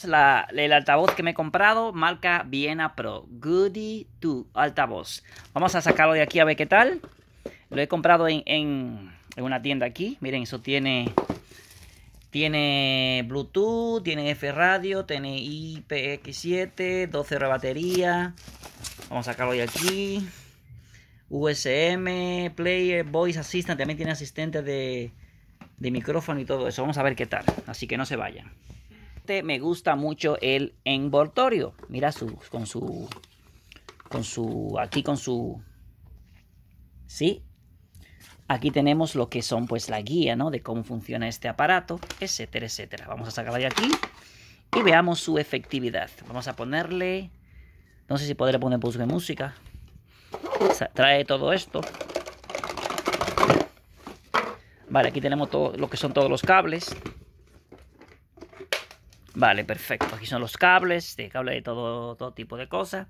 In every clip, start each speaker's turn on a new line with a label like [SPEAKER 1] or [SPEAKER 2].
[SPEAKER 1] Pues, el altavoz que me he comprado, marca Viena Pro, Goody 2 altavoz. Vamos a sacarlo de aquí a ver qué tal. Lo he comprado en, una tienda aquí. Miren, eso tiene tiene Bluetooth, tiene F radio, tiene IPX7, 12 horas de batería. Vamos a sacarlo de aquí. USM, Player, Voice Assistant, también tiene asistente de, de micrófono y todo eso. Vamos a ver qué tal. Así que no se vayan. Este, me gusta mucho el envoltorio. Mira su, con su, con su, aquí con su, ¿sí? Aquí tenemos lo que son pues la guía, ¿no? De cómo funciona este aparato, etcétera, etcétera. Vamos a sacarla de aquí y veamos su efectividad. Vamos a ponerle, no sé si podré poner de música. Trae todo esto. Vale, aquí tenemos todo lo que son todos los cables. Vale, perfecto. Aquí son los cables, de cable de todo, todo tipo de cosas.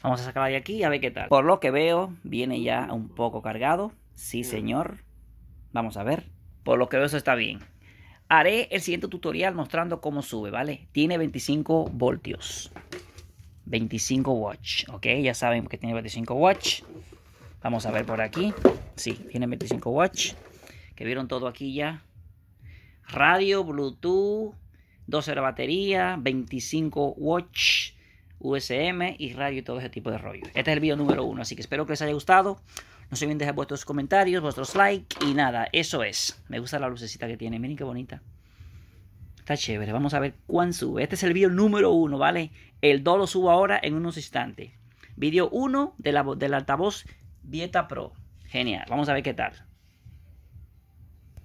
[SPEAKER 1] Vamos a sacarla de aquí a ver qué tal. Por lo que veo, viene ya un poco cargado. Sí, señor. Vamos a ver. Por lo que veo, eso está bien. Haré el siguiente tutorial mostrando cómo sube, ¿vale? Tiene 25 voltios. 25 watts, ¿ok? Ya saben que tiene 25 watts. Vamos a ver por aquí. Sí, tiene 25 watts. Que vieron todo aquí ya. Radio, Bluetooth 12 de batería, 25 watch, USM y radio y todo ese tipo de rollo. Este es el video número uno, así que espero que les haya gustado. No se olviden dejar vuestros comentarios, vuestros likes y nada, eso es. Me gusta la lucecita que tiene, miren qué bonita. Está chévere, vamos a ver cuán sube. Este es el video número uno, ¿vale? El 2 lo subo ahora en unos instantes. Video 1 de del altavoz Dieta Pro. Genial, vamos a ver qué tal.